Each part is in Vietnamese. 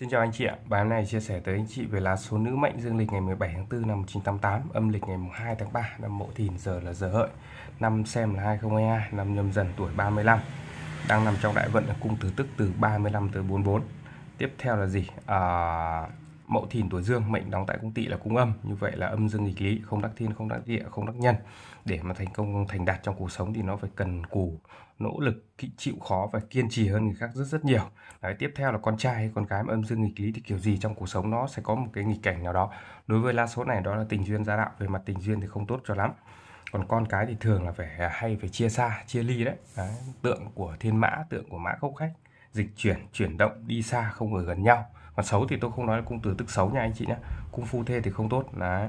Xin chào anh chị ạ, bài hôm nay chia sẻ tới anh chị về lá số nữ mệnh dương lịch ngày 17 tháng 4 năm 1988, âm lịch ngày 2 tháng 3 năm Mậu Thìn, giờ là giờ hợi, năm xem là 2022, năm nhâm dần tuổi 35, đang nằm trong đại vận cung tứ tức từ 35 tới 44. Tiếp theo là gì? À, mậu thìn tuổi dương mệnh đóng tại cung tỵ là cung âm như vậy là âm dương nghịch lý không đắc thiên không đắc địa không đắc nhân để mà thành công thành đạt trong cuộc sống thì nó phải cần cù nỗ lực chịu khó và kiên trì hơn người khác rất rất nhiều đấy tiếp theo là con trai hay con gái mà âm dương nghịch lý thì kiểu gì trong cuộc sống nó sẽ có một cái nghịch cảnh nào đó đối với la số này đó là tình duyên gia đạo về mặt tình duyên thì không tốt cho lắm còn con cái thì thường là phải à, hay phải chia xa chia ly đấy, đấy tượng của thiên mã tượng của mã khốc khách dịch chuyển chuyển động đi xa không ở gần nhau mà xấu thì tôi không nói là cung tử tức xấu nha anh chị nhé cung phu thê thì không tốt là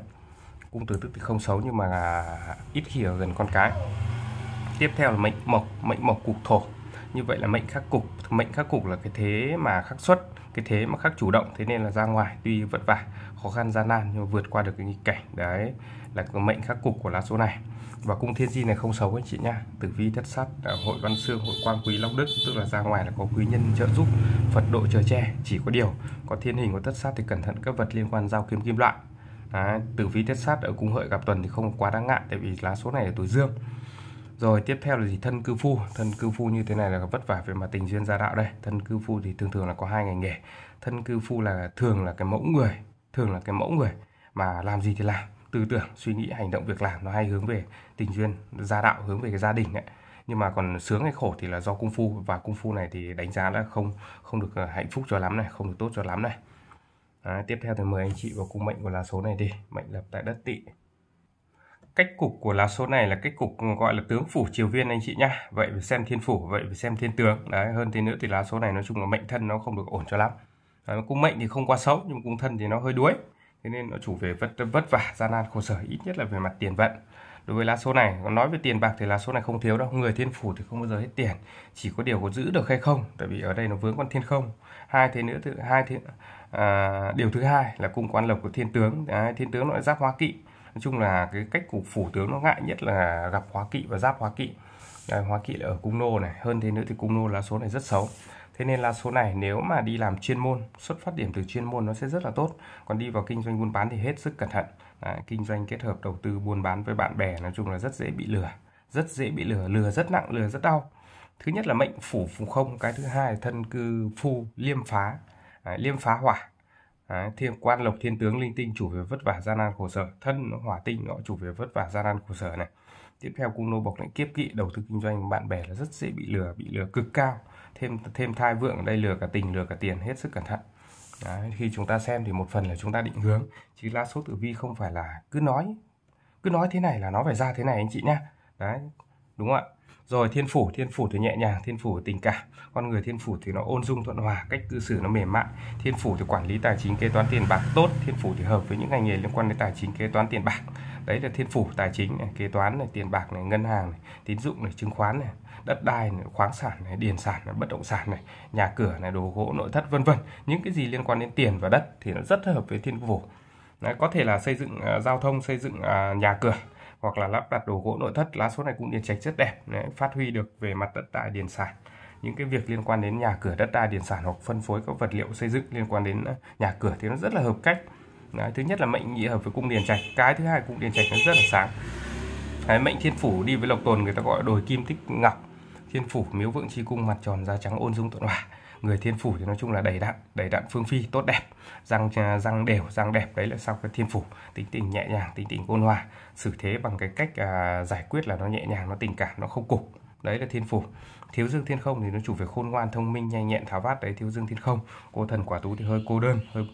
cung tử tức thì không xấu nhưng mà là ít khi ở gần con cái tiếp theo là mệnh mộc mệnh mộc cục thổ như vậy là mệnh khắc cục mệnh khắc cục là cái thế mà khắc xuất cái thế mà khắc chủ động thế nên là ra ngoài tuy vất vả khó khăn gian nan nhưng mà vượt qua được cái nghịch cảnh đấy là cái mệnh khắc cục của lá số này và cung thiên di này không xấu anh chị nha tử vi thất sát à, hội văn xương hội quang quý long đức tức là ra ngoài là có quý nhân trợ giúp phật độ trời che chỉ có điều có thiên hình có thất sát thì cẩn thận các vật liên quan dao kiếm kim loại Đấy, tử vi thất sát ở cung hợi gặp tuần thì không quá đáng ngại tại vì lá số này là tuổi dương rồi tiếp theo là gì thân cư phu thân cư phu như thế này là vất vả về mặt tình duyên gia đạo đây thân cư phu thì thường thường là có hai ngành nghề thân cư phu là thường là cái mẫu người thường là cái mẫu người mà làm gì thì làm tư tưởng suy nghĩ hành động việc làm nó hay hướng về tình duyên gia đạo hướng về cái gia đình ấy nhưng mà còn sướng hay khổ thì là do cung phu và cung phu này thì đánh giá là không không được ờ, hạnh phúc cho lắm này không được tốt cho lắm này Đấy, tiếp theo thì mời anh chị vào cung mệnh của lá số này đi mệnh lập tại đất tỵ cách cục của lá số này là cách cục ừ, gọi là tướng phủ triều viên anh chị nhá vậy phải xem thiên phủ vậy phải xem thiên tướng đấy hơn thế nữa thì lá số này nói chung là mệnh thân nó không được ổn cho lắm à, cung mệnh thì không quá xấu nhưng cung thân thì nó hơi đuối thế nên nó chủ về vất vất vả gian nan khổ sở ít nhất là về mặt tiền vận đối với lá số này nói về tiền bạc thì lá số này không thiếu đâu người thiên phủ thì không bao giờ hết tiền chỉ có điều có giữ được hay không tại vì ở đây nó vướng con thiên không hai thế nữa thứ hai thế à, điều thứ hai là cung quan lộc của thiên tướng Đấy, thiên tướng nó giáp hóa kỵ nói chung là cái cách của phủ tướng nó ngại nhất là gặp hóa kỵ và giáp hóa kỵ Đấy, hóa kỵ là ở cung nô này hơn thế nữa thì cung nô lá số này rất xấu Thế nên là số này nếu mà đi làm chuyên môn, xuất phát điểm từ chuyên môn nó sẽ rất là tốt. Còn đi vào kinh doanh buôn bán thì hết sức cẩn thận. À, kinh doanh kết hợp đầu tư buôn bán với bạn bè nói chung là rất dễ bị lừa. Rất dễ bị lừa, lừa rất nặng, lừa rất đau. Thứ nhất là mệnh phủ phù không, cái thứ hai là thân cư phu liêm phá, à, liêm phá hỏa. À, thiên quan lộc thiên tướng linh tinh chủ về vất vả gian nan khổ sở thân hỏa tinh nó chủ về vất vả gian nan khổ sở này tiếp theo cung nô bộc lại kiếp kỵ đầu tư kinh doanh bạn bè là rất dễ bị lừa bị lừa cực cao thêm thêm thai vượng đây lừa cả tình lừa cả tiền hết sức cẩn thận Đấy, khi chúng ta xem thì một phần là chúng ta định hướng chứ lá số tử vi không phải là cứ nói cứ nói thế này là nó phải ra thế này anh chị nhá đấy đúng không ạ rồi thiên phủ thiên phủ thì nhẹ nhàng thiên phủ tình cảm con người thiên phủ thì nó ôn dung thuận hòa cách cư xử nó mềm mại thiên phủ thì quản lý tài chính kế toán tiền bạc tốt thiên phủ thì hợp với những ngành nghề liên quan đến tài chính kế toán tiền bạc đấy là thiên phủ tài chính này, kế toán này tiền bạc này ngân hàng này tín dụng này chứng khoán này đất đai này, khoáng sản này điền sản này, bất động sản này nhà cửa này đồ gỗ nội thất vân vân những cái gì liên quan đến tiền và đất thì nó rất hợp với thiên phủ Đấy, có thể là xây dựng uh, giao thông xây dựng uh, nhà cửa hoặc là lắp đặt đồ gỗ nội thất lá số này cũng điền trạch rất đẹp Đấy, phát huy được về mặt đất đai điền sản những cái việc liên quan đến nhà cửa đất đai điền sản hoặc phân phối các vật liệu xây dựng liên quan đến à, nhà cửa thì nó rất là hợp cách Đấy, thứ nhất là mệnh nhị hợp với cung điền trạch cái thứ hai cung điền trạch nó rất là sáng Đấy, mệnh thiên phủ đi với lộc tồn người ta gọi đồi kim tích ngọc thiên phủ miếu vượng chi cung mặt tròn da trắng ôn dung tuận hòa người thiên phủ thì nói chung là đầy đặn đầy đặn phương phi tốt đẹp răng à, răng đều răng đẹp đấy là sau cái thiên phủ tính tình nhẹ nhàng tính tình ôn hòa xử thế bằng cái cách à, giải quyết là nó nhẹ nhàng nó tình cảm nó không cục đấy là thiên phủ thiếu dương thiên không thì nó chủ về khôn ngoan thông minh nhanh nhẹn tháo vát đấy thiếu dương thiên không cô thần quả tú thì hơi cô đơn hơi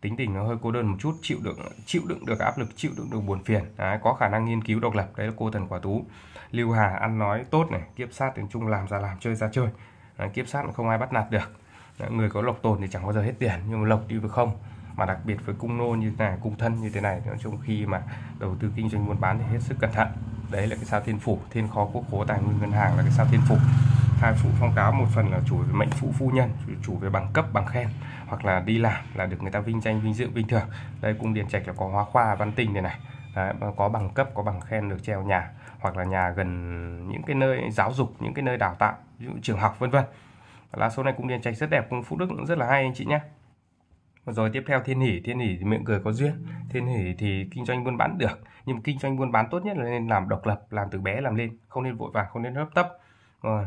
tính tình nó hơi cô đơn một chút chịu đựng chịu đựng được áp lực chịu đựng được buồn phiền đấy, có khả năng nghiên cứu độc lập đấy là cô thần quả tú lưu hà ăn nói tốt này kiếp sát đến chung làm ra làm chơi ra chơi à, kiếp sát không ai bắt nạt được à, người có lộc tồn thì chẳng bao giờ hết tiền nhưng mà lộc đi với không mà đặc biệt với cung nô như thế này cung thân như thế này nói chung khi mà đầu tư kinh doanh buôn bán thì hết sức cẩn thận đấy là cái sao thiên phủ thiên khó quốc khố tài nguyên ngân hàng là cái sao thiên phủ hai phụ phong cáo một phần là chủ về mệnh phụ phu nhân chủ, về bằng cấp bằng khen hoặc là đi làm là được người ta vinh danh vinh dự bình thường đây cung điền trạch là có hóa khoa văn tinh này này đấy, có bằng cấp có bằng khen được treo nhà hoặc là nhà gần những cái nơi giáo dục những cái nơi đào tạo ví dụ trường học vân vân lá số này cũng điền trạch rất đẹp cũng phú đức cũng rất là hay anh chị nhé rồi tiếp theo thiên hỷ thiên hỷ thì miệng cười có duyên thiên hỷ thì kinh doanh buôn bán được nhưng mà kinh doanh buôn bán tốt nhất là nên làm độc lập làm từ bé làm lên không nên vội vàng không nên hấp tấp rồi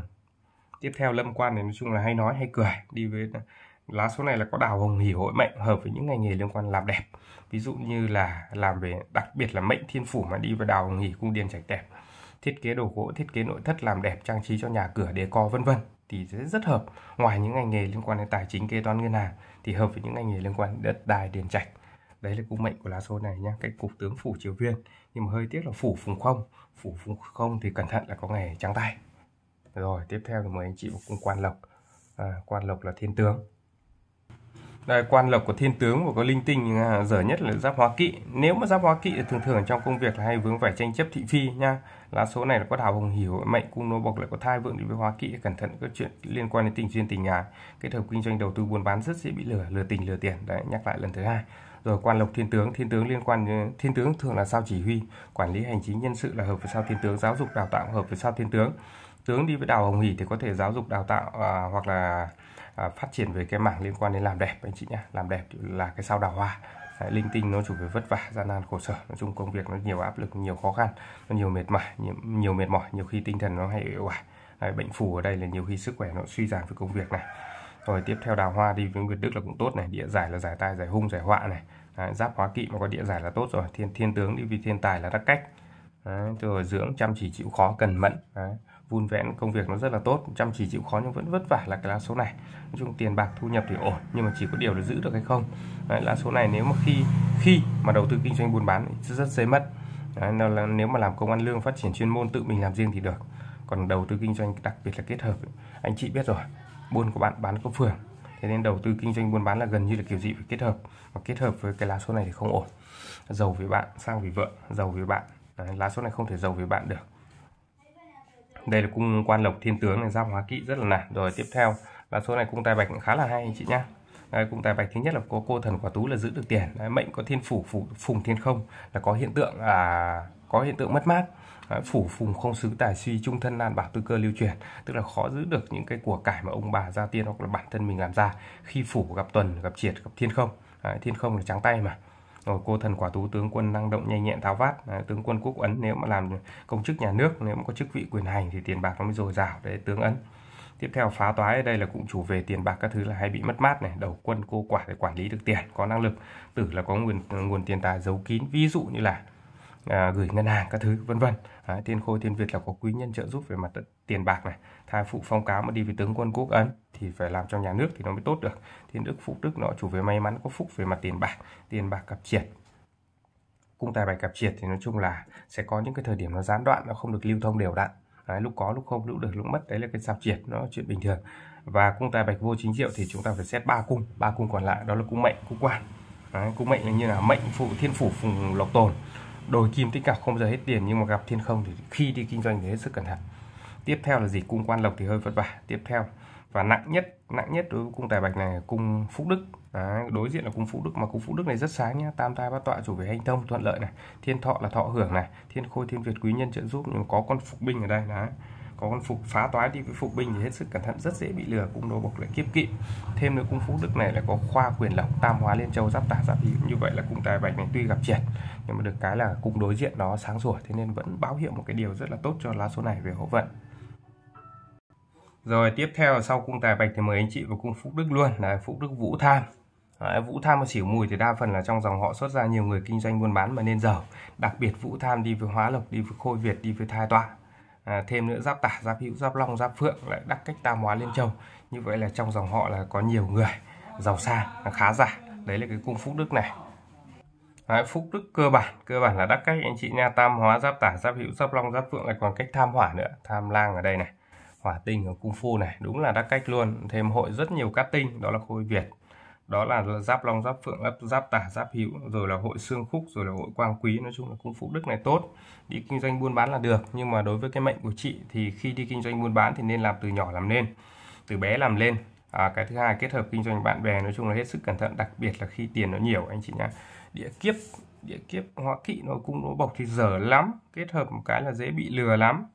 tiếp theo lâm quan thì nói chung là hay nói hay cười đi với lá số này là có đào hồng hỉ hội mệnh hợp với những ngành nghề liên quan làm đẹp ví dụ như là làm về đặc biệt là mệnh thiên phủ mà đi vào đào hồng hỉ cung điền trạch đẹp thiết kế đồ gỗ, thiết kế nội thất làm đẹp trang trí cho nhà cửa, decor vân vân thì sẽ rất hợp. Ngoài những ngành nghề liên quan đến tài chính, kế toán, ngân hàng thì hợp với những ngành nghề liên quan đến đất đai, điền trạch. Đấy là cung mệnh của lá số này nha, cái cục tướng phủ triều viên. Nhưng mà hơi tiếc là phủ phùng không, phủ phùng không thì cẩn thận là có ngày trắng tay. Rồi, tiếp theo thì mời anh chị vào cung quan lộc. À, quan lộc là thiên tướng. Đây, quan lộc của thiên tướng và có linh tinh à, dở nhất là giáp hóa kỵ. Nếu mà giáp hóa kỵ thì thường thường trong công việc là hay vướng phải tranh chấp thị phi nha lá số này là có đào hồng hiểu mệnh cung nô bộc lại có thai vượng đi với hóa kỵ cẩn thận các chuyện liên quan đến tình duyên tình nhà kết hợp kinh doanh đầu tư buôn bán rất dễ bị lừa lừa tình lừa tiền đấy nhắc lại lần thứ hai rồi quan lộc thiên tướng thiên tướng liên quan ờ, thiên tướng thường là sao chỉ huy quản lý hành chính nhân sự là hợp với sao thiên tướng giáo dục đào tạo hợp với sao thiên tướng tướng đi với đào hồng hỷ thì có thể giáo dục đào tạo à, hoặc là à, phát triển về cái mảng liên quan đến làm đẹp anh chị nhé làm đẹp là cái sao đào hoa Đấy, linh tinh nó chủ về vất vả gian nan khổ sở nói chung công việc nó nhiều áp lực nhiều khó khăn nó nhiều mệt mỏi nhiều, nhiều mệt mỏi nhiều khi tinh thần nó hay yếu oải bệnh phù ở đây là nhiều khi sức khỏe nó suy giảm với công việc này rồi tiếp theo đào hoa đi với Việt Đức là cũng tốt này địa giải là giải tai giải hung giải họa này Đấy, giáp hóa kỵ mà có địa giải là tốt rồi thiên thiên tướng đi vì thiên tài là đắc cách Đấy, rồi dưỡng chăm chỉ chịu khó cần mẫn Đấy vun vén công việc nó rất là tốt chăm chỉ chịu khó nhưng vẫn vất vả là cái lá số này nói chung tiền bạc thu nhập thì ổn nhưng mà chỉ có điều là giữ được hay không Đấy, lá số này nếu mà khi khi mà đầu tư kinh doanh buôn bán thì rất dễ mất Đấy, là nếu mà làm công ăn lương phát triển chuyên môn tự mình làm riêng thì được còn đầu tư kinh doanh đặc biệt là kết hợp anh chị biết rồi buôn của bạn bán có phường thế nên đầu tư kinh doanh buôn bán là gần như là kiểu gì phải kết hợp và kết hợp với cái lá số này thì không ổn giàu vì bạn sang vì vợ giàu vì bạn Đấy, lá số này không thể giàu vì bạn được đây là cung quan lộc thiên tướng này giao hóa kỵ rất là nản rồi tiếp theo là số này cung tài bạch cũng khá là hay anh chị nhá Đấy, cung tài bạch thứ nhất là có cô thần quả tú là giữ được tiền Đấy, mệnh có thiên phủ phủ phùng thiên không là có hiện tượng à có hiện tượng mất mát Đấy, phủ phùng không xứ tài suy trung thân nan bảo tư cơ lưu truyền tức là khó giữ được những cái của cải mà ông bà gia tiên hoặc là bản thân mình làm ra khi phủ gặp tuần gặp triệt gặp thiên không Đấy, thiên không là trắng tay mà rồi ờ, cô thần quả tú tướng quân năng động nhanh nhẹn tháo vát đấy, tướng quân quốc ấn nếu mà làm công chức nhà nước nếu mà có chức vị quyền hành thì tiền bạc nó mới dồi dào đấy tướng ấn tiếp theo phá toái ở đây là cụm chủ về tiền bạc các thứ là hay bị mất mát này đầu quân cô quả để quản lý được tiền có năng lực tử là có nguồn nguồn tiền tài giấu kín ví dụ như là à, gửi ngân hàng các thứ vân vân Đấy, tiên khôi tiên việt là có quý nhân trợ giúp về mặt tiền bạc này thai phụ phong cá mà đi với tướng quân quốc ấn thì phải làm cho nhà nước thì nó mới tốt được thiên đức phụ đức nó chủ về may mắn có phúc về mặt tiền bạc tiền bạc cặp triệt cung tài bạch cặp triệt thì nói chung là sẽ có những cái thời điểm nó gián đoạn nó không được lưu thông đều đặn đấy, lúc có lúc không lúc được lúc mất đấy là cái sạp triệt nó chuyện bình thường và cung tài bạch vô chính diệu thì chúng ta phải xét ba cung ba cung còn lại đó là cung mệnh cung quan đấy, cung mệnh là như là mệnh phụ thiên phủ phùng lộc tồn đôi kim tích cọc không giờ hết tiền nhưng mà gặp thiên không thì khi đi kinh doanh thì hết sức cẩn thận tiếp theo là gì cung quan lộc thì hơi vất vả tiếp theo và nặng nhất nặng nhất đối với cung tài bạch này cung phúc đức Đấy, đối diện là cung phúc đức mà cung phúc đức này rất sáng nhá tam tai bát tọa chủ về hành thông thuận lợi này thiên thọ là thọ hưởng này thiên khôi thiên việt quý nhân trợ giúp nhưng có con phục binh ở đây đấy có con phục phá toái đi với phục binh thì hết sức cẩn thận rất dễ bị lừa cung đô bộc lại kiếp kỵ thêm nữa cung phú đức này lại có khoa quyền lộc tam hóa liên châu giáp tả giáp hí như vậy là cung tài bạch này tuy gặp triệt nhưng mà được cái là cung đối diện nó sáng sủa thế nên vẫn báo hiệu một cái điều rất là tốt cho lá số này về hậu vận rồi tiếp theo sau cung tài bạch thì mời anh chị vào cung phúc đức luôn là phúc đức vũ tham Đấy, Vũ Tham và Xỉu Mùi thì đa phần là trong dòng họ xuất ra nhiều người kinh doanh buôn bán mà nên giàu. Đặc biệt Vũ Tham đi với Hóa Lộc, đi với Khôi Việt, đi với Thai Tọa à, thêm nữa giáp tả giáp hữu giáp long giáp phượng lại đắc cách tam hóa liên châu như vậy là trong dòng họ là có nhiều người giàu sang khá giả đấy là cái cung phúc đức này Đấy, phúc đức cơ bản cơ bản là đắc cách anh chị nha tam hóa giáp tả giáp hữu giáp long giáp phượng lại còn cách tham hỏa nữa tham lang ở đây này hỏa tinh ở cung phu này đúng là đắc cách luôn thêm hội rất nhiều cát tinh đó là khôi việt đó là giáp long giáp phượng giáp, tả giáp hữu rồi là hội xương khúc rồi là hội quang quý nói chung là cung phụ đức này tốt đi kinh doanh buôn bán là được nhưng mà đối với cái mệnh của chị thì khi đi kinh doanh buôn bán thì nên làm từ nhỏ làm nên từ bé làm lên à, cái thứ hai kết hợp kinh doanh bạn bè nói chung là hết sức cẩn thận đặc biệt là khi tiền nó nhiều anh chị nhá địa kiếp địa kiếp hóa kỵ nó cung nó bộc thì dở lắm kết hợp một cái là dễ bị lừa lắm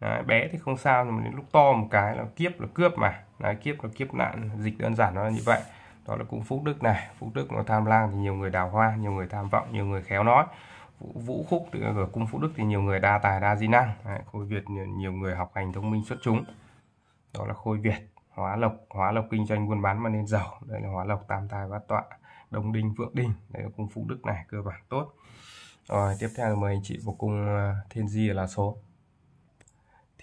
Đấy, bé thì không sao nhưng mà đến lúc to một cái là kiếp là cướp mà Đấy, kiếp là kiếp nạn dịch đơn giản nó là như vậy đó là cũng Phúc Đức này Phúc Đức nó tham lang thì nhiều người đào hoa nhiều người tham vọng nhiều người khéo nói vũ, vũ khúc từ ở cung Phúc Đức thì nhiều người đa tài đa di năng Đấy, khôi Việt nhiều, nhiều người học hành thông minh xuất chúng đó là khôi Việt hóa lộc hóa lộc kinh doanh buôn bán mà nên giàu đây là hóa lộc tam tài bát tọa đồng đinh vượng đinh đây là cung Phúc Đức này cơ bản tốt rồi tiếp theo là mời anh chị vào cung ờ, thiên di là số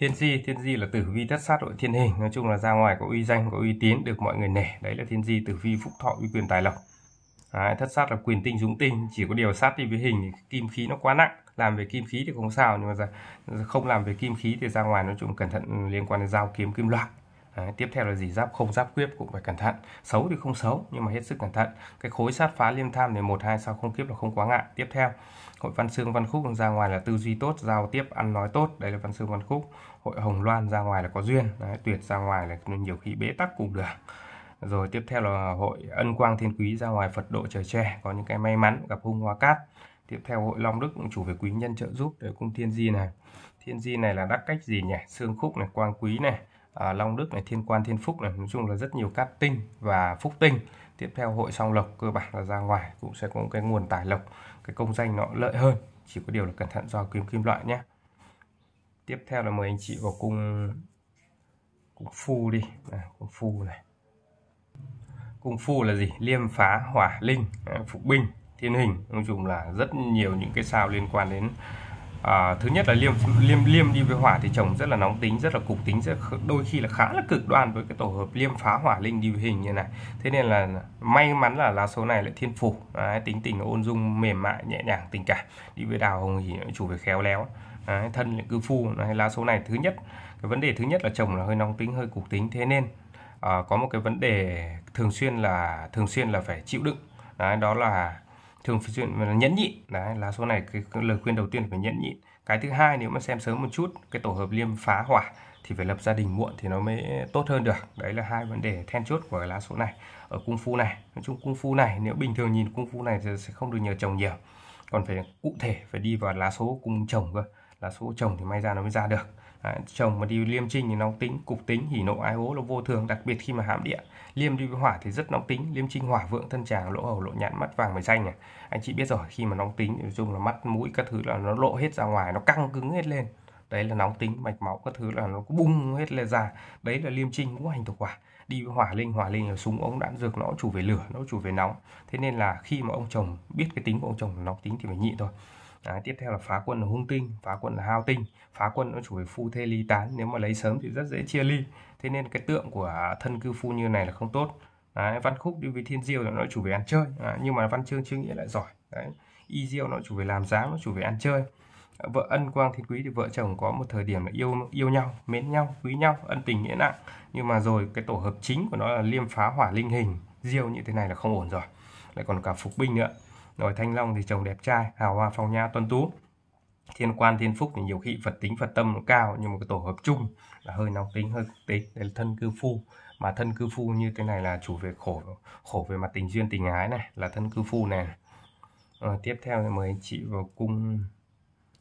thiên di thiên di là tử vi thất sát đội thiên hình nói chung là ra ngoài có uy danh có uy tín được mọi người nể đấy là thiên di tử vi phúc thọ uy quyền tài lộc đấy, thất sát là quyền tinh dũng tinh chỉ có điều sát đi với hình kim khí nó quá nặng làm về kim khí thì không sao nhưng mà không làm về kim khí thì ra ngoài nói chung cẩn thận liên quan đến dao kiếm kim loại À, tiếp theo là gì giáp không giáp quyết cũng phải cẩn thận xấu thì không xấu nhưng mà hết sức cẩn thận cái khối sát phá liêm tham này một hai sao không kiếp là không quá ngại tiếp theo hội văn xương văn khúc ra ngoài là tư duy tốt giao tiếp ăn nói tốt đây là văn xương văn khúc hội hồng loan ra ngoài là có duyên Đấy, tuyệt ra ngoài là nhiều khi bế tắc cùng đường rồi tiếp theo là hội ân quang thiên quý ra ngoài phật độ trời tre có những cái may mắn gặp hung hóa cát tiếp theo hội long đức cũng chủ về quý nhân trợ giúp để cung thiên di này thiên di này là đắc cách gì nhỉ xương khúc này quang quý này À, Long Đức này Thiên Quan Thiên Phúc này nói chung là rất nhiều cát tinh và phúc tinh tiếp theo hội song lộc cơ bản là ra ngoài cũng sẽ có một cái nguồn tài lộc cái công danh nó lợi hơn chỉ có điều là cẩn thận do kim kim loại nhé tiếp theo là mời anh chị vào cung cung phu đi à, cung phu này cung phu là gì liêm phá hỏa linh à, phục binh thiên hình nói chung là rất nhiều những cái sao liên quan đến à, thứ nhất là liêm liêm liêm đi với hỏa thì chồng rất là nóng tính rất là cục tính rất đôi khi là khá là cực đoan với cái tổ hợp liêm phá hỏa linh đi với hình như này thế nên là may mắn là lá số này lại thiên phủ Đấy, tính tình ôn dung mềm mại nhẹ nhàng tình cảm đi với đào hồng thì chủ về khéo léo Đấy, thân lại cư phu Đấy, lá số này thứ nhất cái vấn đề thứ nhất là chồng là hơi nóng tính hơi cục tính thế nên à, có một cái vấn đề thường xuyên là thường xuyên là phải chịu đựng đó là thường phải chuyện là nhẫn nhịn đấy lá số này cái, cái lời khuyên đầu tiên phải nhẫn nhịn cái thứ hai nếu mà xem sớm một chút cái tổ hợp liêm phá hỏa thì phải lập gia đình muộn thì nó mới tốt hơn được đấy là hai vấn đề then chốt của lá số này ở cung phu này nói chung cung phu này nếu bình thường nhìn cung phu này thì sẽ không được nhờ chồng nhiều còn phải cụ thể phải đi vào lá số cung chồng cơ lá số chồng thì may ra nó mới ra được Đấy, chồng mà đi liêm trinh thì nóng tính cục tính hỉ nộ ái hố nó vô thường đặc biệt khi mà hãm địa liêm đi với hỏa thì rất nóng tính liêm trinh hỏa vượng thân tràng lỗ hầu lộ nhãn mắt vàng mày xanh này anh chị biết rồi khi mà nóng tính nói chung là mắt mũi các thứ là nó lộ hết ra ngoài nó căng cứng hết lên đấy là nóng tính mạch máu các thứ là nó bung hết lên ra đấy là liêm trinh cũng hành thuộc hỏa đi với hỏa linh hỏa linh là súng ống đạn dược nó chủ về lửa nó chủ về nóng thế nên là khi mà ông chồng biết cái tính của ông chồng là nóng tính thì phải nhịn thôi Đấy, tiếp theo là phá quân là hung tinh, phá quân là hao tinh, phá quân nó chủ về phu thê ly tán, nếu mà lấy sớm thì rất dễ chia ly. Thế nên cái tượng của thân cư phu như này là không tốt. Đấy, văn khúc đi với thiên diêu nó chủ về ăn chơi, Đấy, nhưng mà văn chương chương nghĩa lại giỏi. Đấy, y diêu nó chủ về làm dáng, nó chủ về ăn chơi. Vợ ân quang thiên quý thì vợ chồng có một thời điểm là yêu yêu nhau, mến nhau, quý nhau, ân tình nghĩa nặng. Nhưng mà rồi cái tổ hợp chính của nó là liêm phá hỏa linh hình, diêu như thế này là không ổn rồi. Lại còn cả phục binh nữa rồi thanh long thì chồng đẹp trai hào hoa phong nhã tuân tú thiên quan thiên phúc thì nhiều khi phật tính phật tâm nó cao nhưng mà cái tổ hợp chung là hơi nóng tính hơi tính đây là thân cư phu mà thân cư phu như thế này là chủ về khổ khổ về mặt tình duyên tình ái này là thân cư phu này rồi ờ, tiếp theo thì mời anh chị vào cung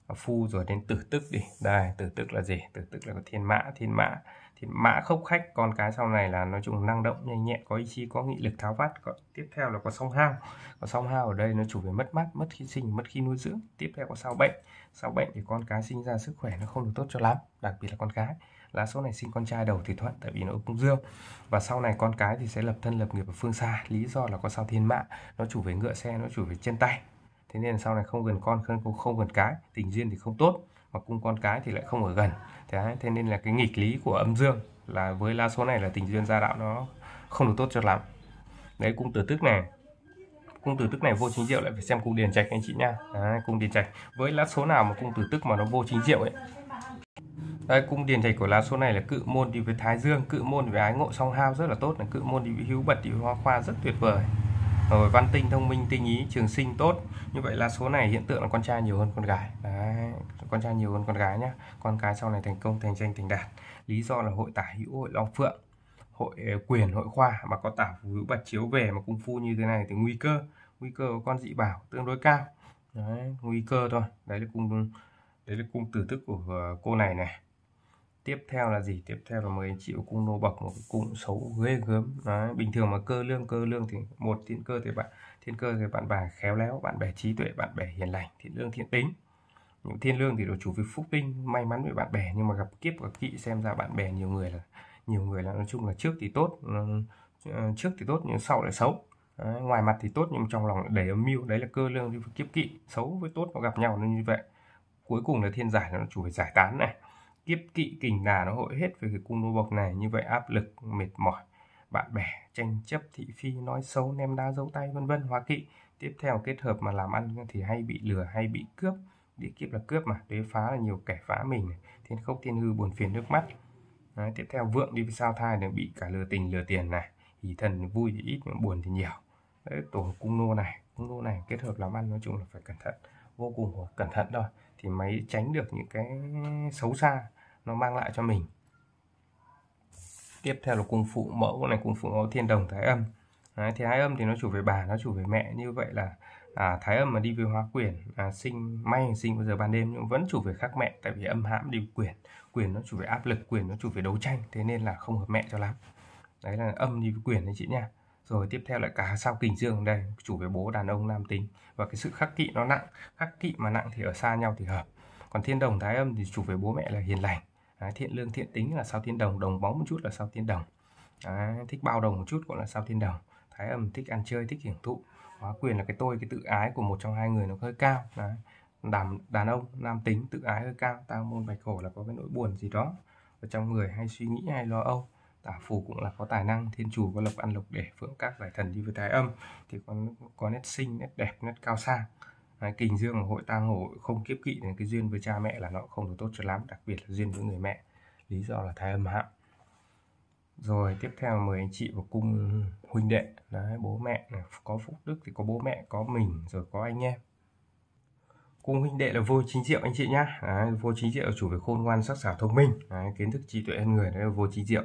à, phu rồi đến tử tức đi đây tử tức là gì tử tức là thiên mã thiên mã thì mã khốc khách con cái sau này là nói chung năng động nhanh nhẹn có ý chí có nghị lực tháo vát có, tiếp theo là có song hao có song hao ở đây nó chủ về mất mát mất khi sinh mất khi nuôi dưỡng tiếp theo có sao bệnh sau bệnh thì con cái sinh ra sức khỏe nó không được tốt cho lắm đặc biệt là con cái lá số này sinh con trai đầu thì thuận tại vì nó cũng dương và sau này con cái thì sẽ lập thân lập nghiệp ở phương xa lý do là có sao thiên mạng, nó chủ về ngựa xe nó chủ về chân tay thế nên sau này không gần con không gần cái tình duyên thì không tốt mà cung con cái thì lại không ở gần thế, thế nên là cái nghịch lý của âm dương là với la số này là tình duyên gia đạo nó không được tốt cho lắm đấy cung tử tức này cung tử tức này vô chính diệu lại phải xem cung điền trạch anh chị nha đấy, cung điền trạch với lá số nào mà cung tử tức mà nó vô chính diệu ấy đây cung điền trạch của lá số này là cự môn đi với thái dương cự môn với ái ngộ song hao rất là tốt là cự môn đi với hữu bật đi với hoa khoa rất tuyệt vời rồi văn tinh thông minh tinh ý trường sinh tốt như vậy là số này hiện tượng là con trai nhiều hơn con gái Đấy, con trai nhiều hơn con gái nhá con cái sau này thành công thành danh thành đạt lý do là hội tả hữu hội long phượng hội ờ, quyền hội khoa mà có tả hữu bạch chiếu về mà cung phu như thế này thì nguy cơ nguy cơ của con dị bảo tương đối cao đấy, nguy cơ thôi đấy là cung đấy là cung tử thức của ờ, cô này này tiếp theo là gì tiếp theo là mời anh chị cung nô bọc một cung xấu ghê gớm Đấy, bình thường mà cơ lương cơ lương thì một thiên cơ thì bạn thiên cơ thì bạn bè khéo léo bạn bè trí tuệ bạn bè hiền lành thiên lương thiện tính những thiên lương thì đồ chủ với phúc tinh may mắn với bạn bè nhưng mà gặp kiếp gặp kỵ xem ra bạn bè nhiều người là nhiều người là nói chung là trước thì tốt ừ, ừ, trước thì tốt nhưng sau lại xấu đấy, ngoài mặt thì tốt nhưng trong lòng lại đầy âm mưu đấy là cơ lương với kiếp kỵ xấu với tốt nó gặp nhau nó như vậy cuối cùng là thiên giải nó chủ phải giải tán này kiếp kỵ kình đà nó hội hết về cái cung nô bộc này như vậy áp lực mệt mỏi bạn bè tranh chấp thị phi nói xấu ném đá dấu tay vân vân hóa kỵ tiếp theo kết hợp mà làm ăn thì hay bị lừa hay bị cướp địa kiếp là cướp mà đế phá là nhiều kẻ phá mình thiên khốc thiên hư buồn phiền nước mắt Đấy, tiếp theo vượng đi với sao thai này bị cả lừa tình lừa tiền này hỷ thần vui thì ít nhưng buồn thì nhiều Đấy, tổ cung nô này cung nô này kết hợp làm ăn nói chung là phải cẩn thận vô cùng cẩn thận thôi thì máy tránh được những cái xấu xa nó mang lại cho mình tiếp theo là cung phụ mẫu này cung phụ mẫu thiên đồng thái âm Đấy, thái âm thì nó chủ về bà nó chủ về mẹ như vậy là à, thái âm mà đi về hóa quyền à, sinh may sinh vào giờ ban đêm nhưng vẫn chủ về khác mẹ tại vì âm hãm đi quyền quyền nó chủ về áp lực quyền nó chủ về đấu tranh thế nên là không hợp mẹ cho lắm đấy là âm đi quyền đấy chị nha rồi tiếp theo lại cả sao kình dương đây chủ về bố đàn ông nam tính và cái sự khắc kỵ nó nặng khắc kỵ mà nặng thì ở xa nhau thì hợp còn thiên đồng thái âm thì chủ về bố mẹ là hiền lành Đấy, thiện lương thiện tính là sao thiên đồng đồng bóng một chút là sao thiên đồng Đấy, thích bao đồng một chút cũng là sao thiên đồng thái âm thích ăn chơi thích hưởng thụ hóa quyền là cái tôi cái tự ái của một trong hai người nó hơi cao Đấy. đàn đàn ông nam tính tự ái hơi cao tao môn bạch khổ là có cái nỗi buồn gì đó ở trong người hay suy nghĩ hay lo âu tả Phủ cũng là có tài năng thiên chủ có lộc ăn lộc để phượng các giải thần đi với thái âm thì có có nét xinh nét đẹp nét cao sang Đấy, kình dương hội tang hổ không kiếp kỵ nên cái duyên với cha mẹ là nó không được tốt cho lắm đặc biệt là duyên với người mẹ lý do là thái âm hạm rồi tiếp theo mời anh chị vào cung huynh đệ Đấy, bố mẹ có phúc đức thì có bố mẹ có mình rồi có anh em cung huynh đệ là vô chính diệu anh chị nhá Đấy, vô chính diệu chủ về khôn ngoan sắc sảo thông minh Đấy, kiến thức trí tuệ hơn người đấy là vô chính diệu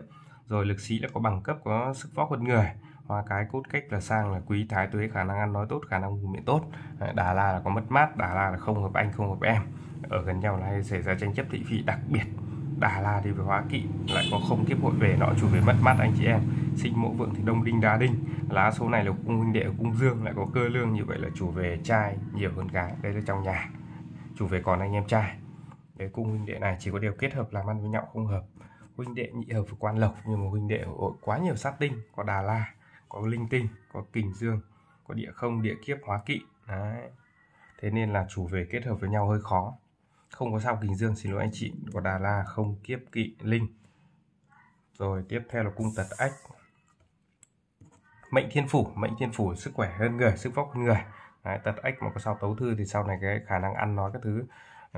rồi lực sĩ là có bằng cấp có sức vóc hơn người hoa cái cốt cách là sang là quý thái tuế khả năng ăn nói tốt khả năng vùng miệng tốt đà la là có mất mát đà la là không hợp anh không hợp em ở gần nhau là hay xảy ra tranh chấp thị phi đặc biệt đà la đi với hóa kỵ lại có không kiếp hội về nọ chủ về mất mát anh chị em sinh mộ vượng thì đông đinh đá đinh lá số này là cung huynh đệ cung dương lại có cơ lương như vậy là chủ về trai nhiều hơn gái đây là trong nhà chủ về còn anh em trai cái cung huynh đệ này chỉ có điều kết hợp làm ăn với nhau không hợp huynh đệ nhị hợp với quan lộc nhưng mà huynh đệ hội quá nhiều sát tinh có đà la có linh tinh có kình dương có địa không địa kiếp hóa kỵ đấy thế nên là chủ về kết hợp với nhau hơi khó không có sao kình dương xin lỗi anh chị có đà la không kiếp kỵ linh rồi tiếp theo là cung tật ách mệnh thiên phủ mệnh thiên phủ sức khỏe hơn người sức vóc hơn người Đấy, tật ách mà có sao tấu thư thì sau này cái khả năng ăn nói các thứ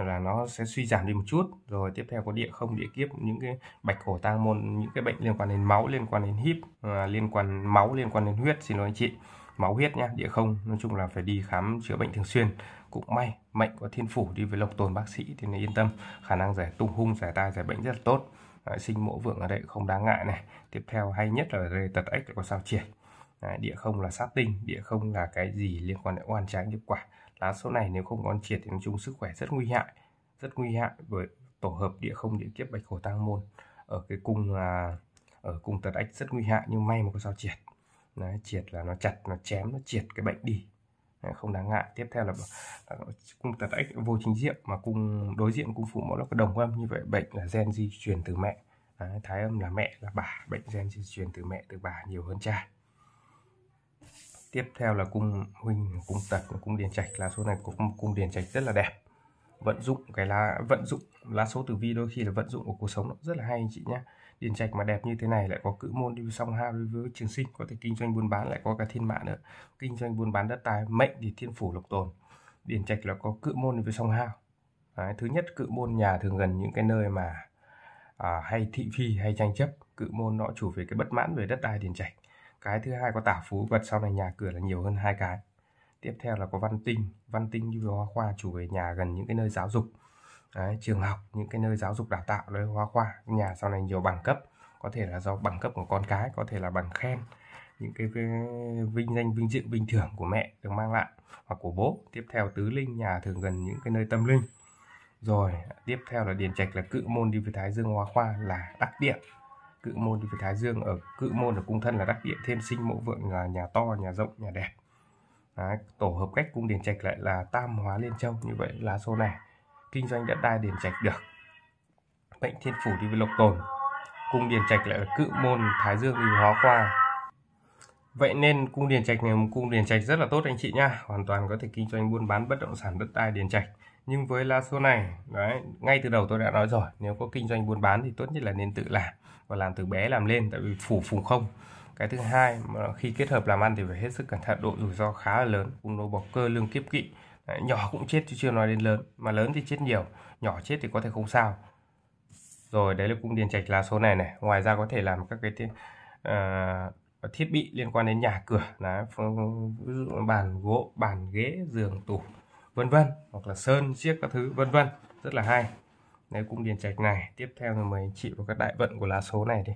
là nó sẽ suy giảm đi một chút rồi tiếp theo có địa không địa kiếp những cái bạch hổ tang môn những cái bệnh liên quan đến máu liên quan đến híp à, liên quan máu liên quan đến huyết xin lỗi anh chị máu huyết nhá địa không nói chung là phải đi khám chữa bệnh thường xuyên cũng may mệnh có thiên phủ đi với lộc tồn bác sĩ thì nên yên tâm khả năng giải tung hung giải tai giải bệnh rất là tốt Đấy, sinh mộ vượng ở đây không đáng ngại này tiếp theo hay nhất là đây tật ếch có sao triển Đấy, địa không là sát tinh địa không là cái gì liên quan đến oan trái nghiệp quả lá số này nếu không bón triệt thì nói chung sức khỏe rất nguy hại rất nguy hại bởi tổ hợp địa không địa kiếp bạch hổ tăng môn ở cái cung là ở cung tật ách rất nguy hại nhưng may mà có sao triệt Đấy, triệt là nó chặt nó chém nó triệt cái bệnh đi Đấy, không đáng ngại tiếp theo là, là cung tật ách vô chính diện mà cung đối diện cung phụ mẫu là có đồng âm như vậy bệnh là gen di truyền từ mẹ Đấy, thái âm là mẹ là bà bệnh gen di truyền từ mẹ từ bà nhiều hơn cha tiếp theo là cung huynh cung tật cung điền trạch lá số này có cung điền trạch rất là đẹp vận dụng cái lá vận dụng lá số tử vi đôi khi là vận dụng của cuộc sống nó rất là hay anh chị nhé điền trạch mà đẹp như thế này lại có cự môn đi song hao đối với trường sinh có thể kinh doanh buôn bán lại có cả thiên mạng nữa kinh doanh buôn bán đất tài mệnh thì thiên phủ lộc tồn điền trạch là có cự môn đi với song hao Đấy, thứ nhất cự môn nhà thường gần những cái nơi mà à, hay thị phi hay tranh chấp cự môn nó chủ về cái bất mãn về đất đai điền trạch cái thứ hai có tả phú vật sau này nhà cửa là nhiều hơn hai cái tiếp theo là có văn tinh văn tinh như hóa khoa chủ về nhà gần những cái nơi giáo dục Đấy, trường học những cái nơi giáo dục đào tạo nơi hóa khoa nhà sau này nhiều bằng cấp có thể là do bằng cấp của con cái có thể là bằng khen những cái vinh danh vinh dự bình thường của mẹ được mang lại hoặc của bố tiếp theo tứ linh nhà thường gần những cái nơi tâm linh rồi tiếp theo là điền trạch là cự môn đi với thái dương hóa khoa là đặc điểm cự môn đi với thái dương ở cự môn ở cung thân là đắc địa thêm sinh mẫu vượng là nhà to nhà rộng nhà đẹp Đấy, tổ hợp cách cung điển trạch lại là tam hóa liên châu như vậy lá số này kinh doanh đất đai điển trạch được mệnh thiên phủ đi với lộc tồn cung điển trạch lại ở cự môn thái dương đi với hóa khoa Vậy nên cung điển trạch này một cung điển trạch rất là tốt anh chị nha, hoàn toàn có thể kinh doanh buôn bán bất động sản đất đai điển trạch. Nhưng với lá số này, đấy, ngay từ đầu tôi đã nói rồi, nếu có kinh doanh buôn bán thì tốt nhất là nên tự làm và làm từ bé làm lên tại vì phủ phùng không cái thứ hai khi kết hợp làm ăn thì phải hết sức cẩn thận độ rủi ro khá là lớn cung nô bọc cơ lương kiếp kỵ nhỏ cũng chết chứ chưa nói đến lớn mà lớn thì chết nhiều nhỏ chết thì có thể không sao rồi đấy là cung điền trạch là số này này ngoài ra có thể làm các cái thiết, uh, ờ, thiết bị liên quan đến nhà cửa là ví dụ bàn gỗ bàn ghế giường tủ vân vân hoặc là sơn chiếc các thứ vân vân rất là hay nếu cũng điền trạch này tiếp theo là mời anh chị vào các đại vận của lá số này đi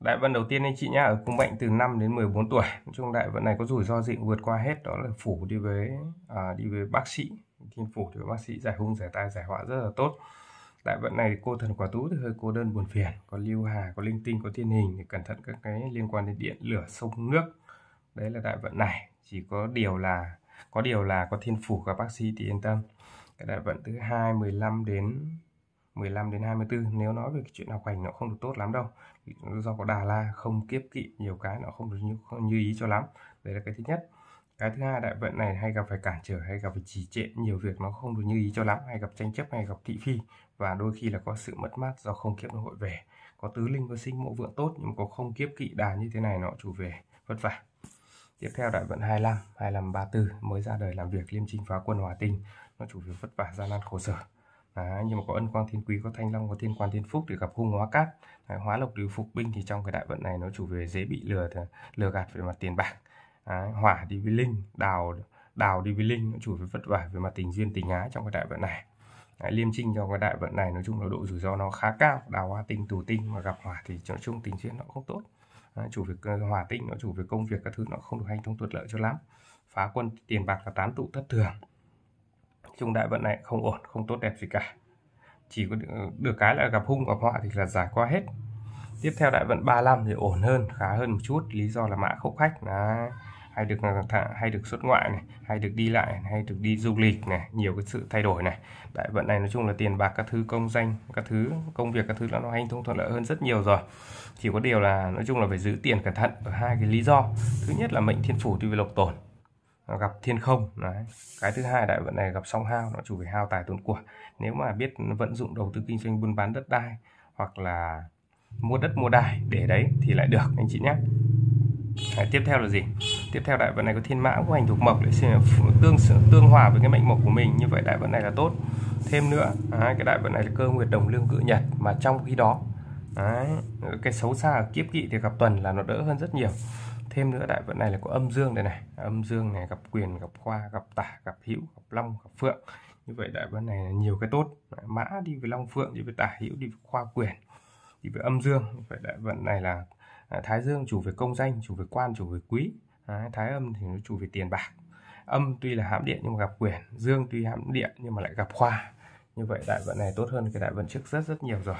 đại vận đầu tiên anh chị nhá ở cung mệnh từ 5 đến 14 tuổi nói chung đại vận này có rủi ro gì vượt qua hết đó là phủ đi với à, đi với bác sĩ thiên phủ thì bác sĩ giải hung giải tai giải họa rất là tốt đại vận này cô thần quả tú thì hơi cô đơn buồn phiền có lưu hà có linh tinh có thiên hình thì cẩn thận các cái liên quan đến điện lửa sông nước đấy là đại vận này chỉ có điều là có điều là có thiên phủ và bác sĩ thì yên tâm cái đại vận thứ hai 15 đến 15 đến 24 nếu nói về cái chuyện học hành nó không được tốt lắm đâu do có đà la không kiếp kỵ nhiều cái nó không được như, không như ý cho lắm đấy là cái thứ nhất cái thứ hai đại vận này hay gặp phải cản trở hay gặp phải trì trệ nhiều việc nó không được như ý cho lắm hay gặp tranh chấp hay gặp thị phi và đôi khi là có sự mất mát do không kiếp nó hội về có tứ linh có sinh mộ vượng tốt nhưng mà có không kiếp kỵ đà như thế này nó chủ về vất vả Tiếp theo đại vận 25, 25 34 mới ra đời làm việc liêm chinh phá quân hòa tinh, nó chủ yếu vất vả gian nan khổ sở. Đấy, nhưng mà có ân quang thiên quý, có thanh long, có thiên quan thiên phúc thì gặp hung hóa cát, Đấy, hóa lộc điều phục binh thì trong cái đại vận này nó chủ về dễ bị lừa ờ, lừa gạt về mặt tiền bạc. Đấy, hỏa đi với linh, đào đào đi với linh nó chủ về vất vả về mặt tình duyên tình ái trong cái đại vận này. Đấy, liêm trinh trong cái đại vận này nói chung là độ rủi ro nó khá cao đào hoa tinh tù tinh mà gặp hỏa thì nói chung tình duyên nó không tốt chủ việc ờ, hòa tĩnh nó chủ việc công việc các thứ nó không được hành thông thuận lợi cho lắm phá quân tiền bạc và tán tụ thất thường trung đại vận này không ổn không tốt đẹp gì cả chỉ có ờ, được, cái là gặp hung gặp họa thì là giải qua hết tiếp theo đại vận 35 thì ổn hơn khá hơn một chút lý do là mã khốc khách là hay được ờ, thả hay được xuất ngoại này hay được đi lại hay được đi du lịch này nhiều cái sự thay đổi này đại vận này nói chung là tiền bạc các thứ công danh các thứ công việc các thứ là nó hành thông thuận lợi hơn rất nhiều rồi chỉ có điều là nói chung là phải giữ tiền cẩn thận ở hai cái lý do thứ nhất là mệnh thiên phủ tuy về lộc tồn, gặp thiên không đấy. cái thứ hai đại vận này gặp song hao nó chủ về hao tài tốn của nếu mà biết vận dụng đầu tư kinh doanh buôn bán đất đai hoặc là mua đất mua đài để đấy thì lại được anh chị nhé Đấy, tiếp theo là gì tiếp theo đại vận này có thiên mã của hành thuộc mộc để tương tương hòa với cái mệnh mộc của mình như vậy đại vận này là tốt thêm nữa đấy, cái đại vận này là cơ nguyệt đồng lương cự nhật mà trong khi đó đấy, cái xấu xa ở kiếp kỵ thì gặp tuần là nó đỡ hơn rất nhiều thêm nữa đại vận này là có âm dương đây này âm dương này gặp quyền gặp khoa gặp tả gặp hữu gặp long gặp phượng như vậy đại vận này là nhiều cái tốt mã đi với long phượng đi với tả hữu đi với khoa quyền đi với âm dương vậy đại vận này là À, thái dương chủ về công danh chủ về quan chủ về quý à, thái âm thì nó chủ về tiền bạc âm tuy là hãm điện nhưng mà gặp quyền dương tuy hãm điện nhưng mà lại gặp khoa như vậy đại vận này tốt hơn cái đại vận trước rất rất nhiều rồi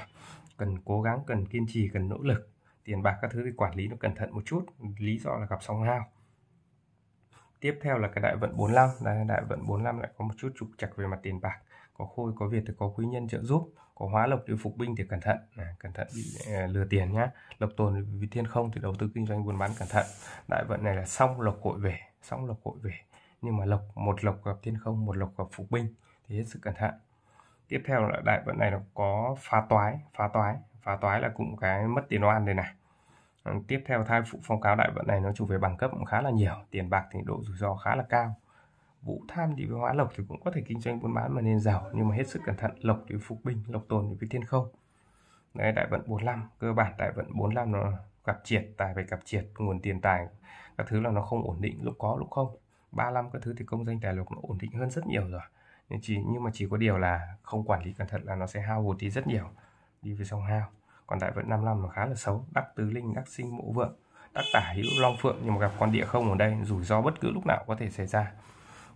cần cố gắng cần kiên trì cần nỗ lực tiền bạc các thứ thì quản lý nó cẩn thận một chút lý do là gặp sóng hao tiếp theo là cái đại vận 45 đại, đại vận 45 lại có một chút trục trặc về mặt tiền bạc có khôi có việc thì có quý nhân trợ giúp có hóa lộc thì phục binh thì cẩn thận à, cẩn thận bị à, lừa tiền nhá lộc tồn vì thiên không thì đầu tư kinh doanh buôn bán cẩn thận đại vận này là xong lộc cội về xong lộc cội về nhưng mà lộc một lộc gặp thiên không một lộc gặp phục binh thì hết sức cẩn thận tiếp theo là đại vận này nó có phá toái phá toái phá toái là cũng cái mất tiền oan đây này ờ, tiếp theo thai phụ phong cáo đại vận này nó chủ về bằng cấp cũng khá là nhiều tiền bạc thì độ rủi ro khá là cao Vũ tham thì với hóa lộc thì cũng có thể kinh doanh buôn bán mà nên giàu nhưng mà hết sức cẩn thận lộc thì phục bình lộc tồn thì với thiên không đấy đại vận 45 cơ bản đại vận 45 nó gặp triệt tài về gặp triệt nguồn tiền tài các thứ là nó không ổn định lúc có lúc không 35 các thứ thì công danh tài lộc nó ổn định hơn rất nhiều rồi nhưng chỉ nhưng mà chỉ có điều là không quản lý cẩn thận là nó sẽ hao hụt đi rất nhiều đi về sông hao còn đại vận 55 nó khá là xấu đắc tứ linh đắc sinh mộ vượng đắc tả hữu long phượng nhưng mà gặp con địa không ở đây rủi ro bất cứ lúc nào có thể xảy ra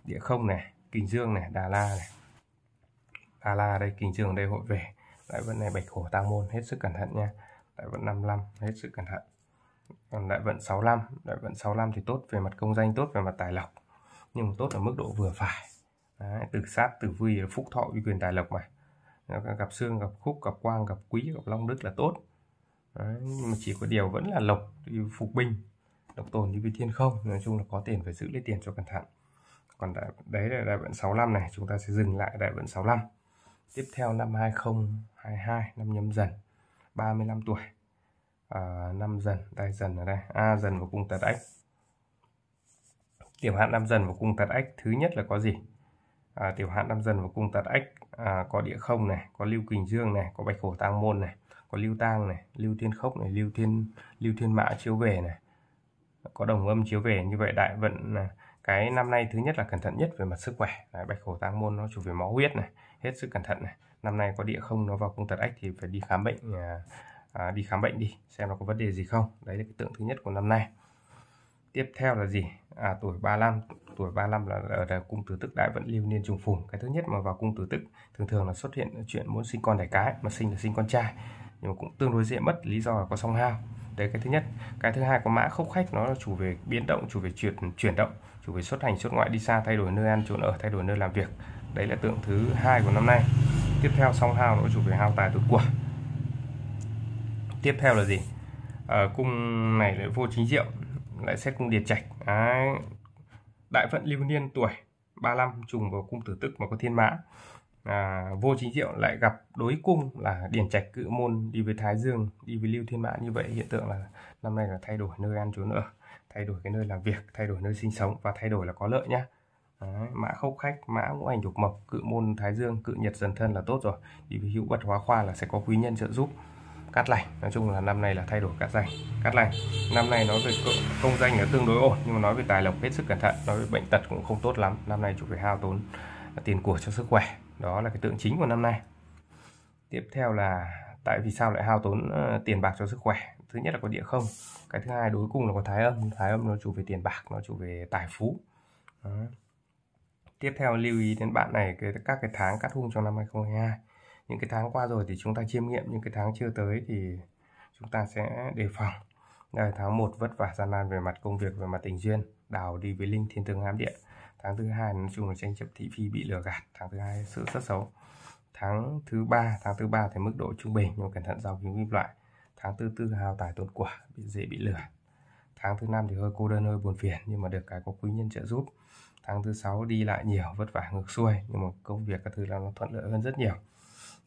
địa không này kinh dương này đà la này đà la đây kinh dương đây hội về đại vận này bạch hổ tam môn hết sức cẩn thận nha đại vận 55 hết sức cẩn thận còn đại vận 65 đại vận 65 thì tốt về mặt công danh tốt về mặt tài lộc nhưng mà tốt ở mức độ vừa phải Đấy, tử sát từ vui phúc thọ uy quyền tài lộc mà gặp xương gặp khúc gặp quang gặp quý gặp long đức là tốt Đấy, nhưng mà chỉ có điều vẫn là lộc phục binh độc tồn như vi thiên không nói chung là có tiền phải giữ lấy tiền cho cẩn thận còn đại đấy là đại vận 65 này chúng ta sẽ dừng lại đại vận 65 tiếp theo năm 2022 năm nhâm dần 35 tuổi à, năm dần đây dần ở đây a dần và cung tật ếch tiểu hạn năm dần và cung tật ếch thứ nhất là có gì à, tiểu hạn năm dần và cung tật ếch à, có địa không này có lưu kình dương này có bạch hổ tang môn này có lưu tang này lưu thiên khốc này lưu thiên lưu thiên mã chiếu về này có đồng âm chiếu về như vậy đại vận là cái năm nay thứ nhất là cẩn thận nhất về mặt sức khỏe Đấy, bạch hổ tăng môn nó chủ về máu huyết này hết sức cẩn thận này năm nay có địa không nó vào cung tật ách thì phải đi khám bệnh à, à đi khám bệnh đi xem nó có vấn đề gì không đấy là cái tượng thứ nhất của năm nay tiếp theo là gì à tuổi 35 tuổi 35 là ở cung tứ tức đại vận lưu niên trùng phùng cái thứ nhất mà vào cung tứ tức thường thường là xuất hiện chuyện muốn sinh con đẻ cái mà sinh là sinh con trai nhưng mà cũng tương đối dễ mất lý do là có song hao đấy cái thứ nhất cái thứ hai có mã khốc khách nó là chủ về biến động chủ về chuyển chuyển động chủ về xuất hành xuất ngoại đi xa thay đổi nơi ăn chỗ ở thay đổi nơi làm việc đấy là tượng thứ hai của năm nay tiếp theo song hao nó chủ về hao tài tụt của tiếp theo là gì à, cung này lại vô chính diệu lại xét cung điệt trạch đấy. đại vận lưu niên tuổi 35 trùng vào cung tử tức mà có thiên mã à, vô chính diệu lại gặp đối cung là điển trạch cự môn đi với thái dương đi với lưu thiên mã như vậy hiện tượng là năm nay là thay đổi nơi ăn trốn ở thay đổi cái nơi làm việc thay đổi nơi sinh sống và thay đổi là có lợi nhá Đấy, mã khốc khách mã ngũ hành dục mộc cự môn thái dương cự nhật dần thân là tốt rồi đi với hữu bất hóa khoa là sẽ có quý nhân trợ giúp cát lành nói chung là năm nay là thay đổi cát lành cát lành năm nay nói về công danh là tương đối ổn nhưng mà nói về tài lộc hết sức cẩn thận nói về bệnh tật cũng không tốt lắm năm nay chủ phải hao tốn tiền của cho sức khỏe đó là cái tượng chính của năm nay tiếp theo là tại vì sao lại hao tốn ờ, tiền bạc cho sức khỏe thứ nhất là có địa không cái thứ hai đối cùng là có thái âm thái âm nó chủ về tiền bạc nó chủ về tài phú đó. tiếp theo lưu ý đến bạn này cái các cái tháng cắt hung trong năm 2022 những cái tháng qua rồi thì chúng ta chiêm nghiệm những cái tháng chưa tới thì chúng ta sẽ đề phòng đây tháng 1 vất vả gian nan về mặt công việc về mặt tình duyên đào đi với linh thiên tương hám địa tháng thứ hai nói chung là tranh chấp thị phi bị lừa gạt tháng thứ hai sự rất xấu tháng thứ ba tháng thứ ba thì mức độ trung bình nhưng cẩn thận giao kiếm kim loại tháng thứ tư hào tài tốn quả bị dễ bị lừa tháng thứ năm thì hơi cô đơn hơi buồn phiền nhưng mà được cái có quý nhân trợ giúp tháng thứ sáu đi lại nhiều vất vả ngược xuôi nhưng mà công việc các thứ là nó thuận lợi hơn rất nhiều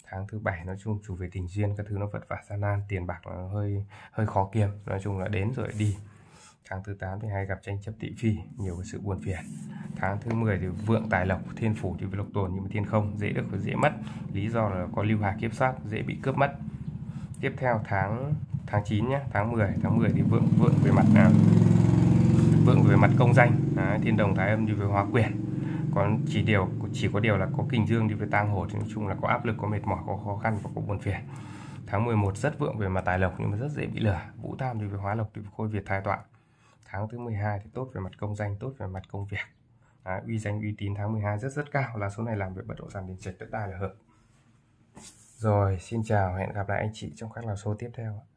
tháng thứ bảy nói chung chủ về tình duyên các thứ nó vất vả gian nan tiền bạc nó hơi hơi khó kiếm nói chung là đến rồi đi Tháng thứ 8 thì hay gặp tranh chấp thị phi, nhiều cái sự buồn phiền. Tháng thứ 10 thì vượng tài lộc, thiên phủ thì với lộc tồn nhưng mà thiên không, dễ được và dễ mất. Lý do là có lưu hà kiếp sát, dễ bị cướp mất. Tiếp theo tháng tháng 9 nhé, tháng 10, tháng 10 thì vượng vượng về mặt nào? Vượng về mặt công danh, Đấy, thiên đồng thái âm đi về hóa quyền. Còn chỉ điều chỉ có điều là có kình dương đi về tang hổ thì nói chung là có áp lực, có mệt mỏi, có khó khăn và có buồn phiền tháng 11 rất vượng về mặt tài lộc nhưng mà rất dễ bị lừa vũ tam đi về hóa lộc đi về khôi việt thái tọa tháng thứ 12 thì tốt về mặt công danh tốt về mặt công việc Đấy, uy danh uy tín tháng 12 rất rất cao là số này làm việc bất động sản đình trạch đất đai là hợp rồi xin chào hẹn gặp lại anh chị trong các làm số tiếp theo